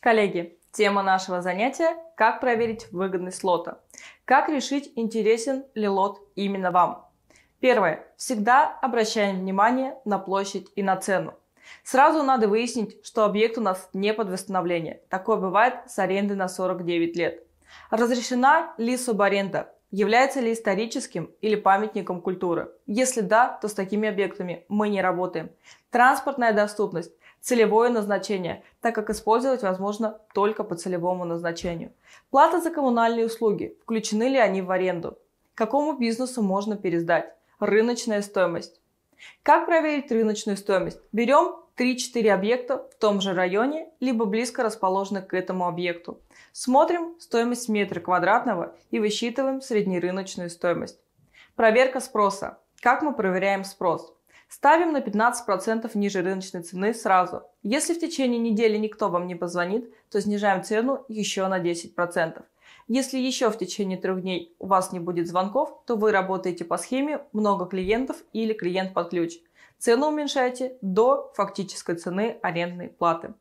Коллеги, тема нашего занятия – как проверить выгодность лота. Как решить, интересен ли лот именно вам. Первое. Всегда обращаем внимание на площадь и на цену. Сразу надо выяснить, что объект у нас не под восстановление. Такое бывает с аренды на 49 лет. Разрешена ли субаренда? Является ли историческим или памятником культуры? Если да, то с такими объектами мы не работаем. Транспортная доступность целевое назначение, так как использовать возможно только по целевому назначению. Плата за коммунальные услуги, включены ли они в аренду, какому бизнесу можно пересдать, рыночная стоимость. Как проверить рыночную стоимость? Берем 3-4 объекта в том же районе, либо близко расположены к этому объекту. Смотрим стоимость метра квадратного и высчитываем среднерыночную стоимость. Проверка спроса. Как мы проверяем спрос? ставим на 15% ниже рыночной цены сразу. Если в течение недели никто вам не позвонит, то снижаем цену еще на 10%. Если еще в течение трех дней у вас не будет звонков, то вы работаете по схеме «много клиентов» или «клиент под ключ». Цену уменьшайте до фактической цены арендной платы.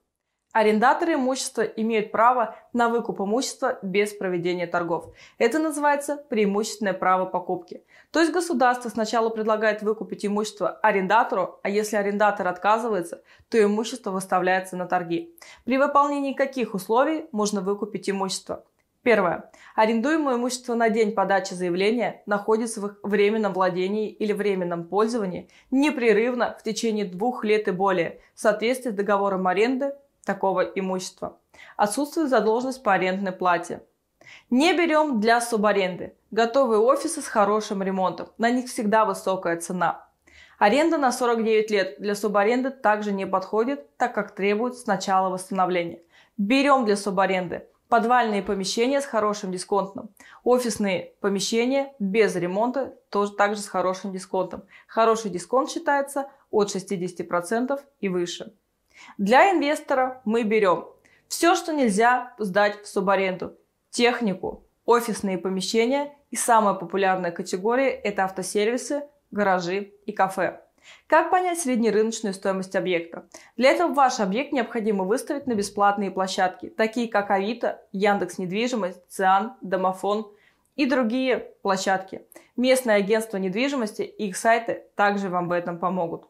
Арендаторы имущества имеют право на выкуп имущества без проведения торгов. Это называется преимущественное право покупки. То есть государство сначала предлагает выкупить имущество арендатору, а если арендатор отказывается, то имущество выставляется на торги. При выполнении каких условий можно выкупить имущество? Первое. Арендуемое имущество на день подачи заявления находится в их временном владении или временном пользовании непрерывно в течение двух лет и более в соответствии с договором аренды такого имущества. Отсутствует задолженность по арендной плате. Не берем для субаренды. Готовые офисы с хорошим ремонтом. На них всегда высокая цена. Аренда на 49 лет для субаренды также не подходит, так как требует сначала восстановления. Берем для субаренды подвальные помещения с хорошим дисконтом, офисные помещения без ремонта тоже также с хорошим дисконтом. Хороший дисконт считается от 60% и выше. Для инвестора мы берем все, что нельзя сдать в субаренду. Технику, офисные помещения и самая популярная категория – это автосервисы, гаражи и кафе. Как понять среднерыночную стоимость объекта? Для этого ваш объект необходимо выставить на бесплатные площадки, такие как Авито, Яндекс Недвижимость, Циан, Домофон и другие площадки. Местные агентства недвижимости и их сайты также вам в этом помогут.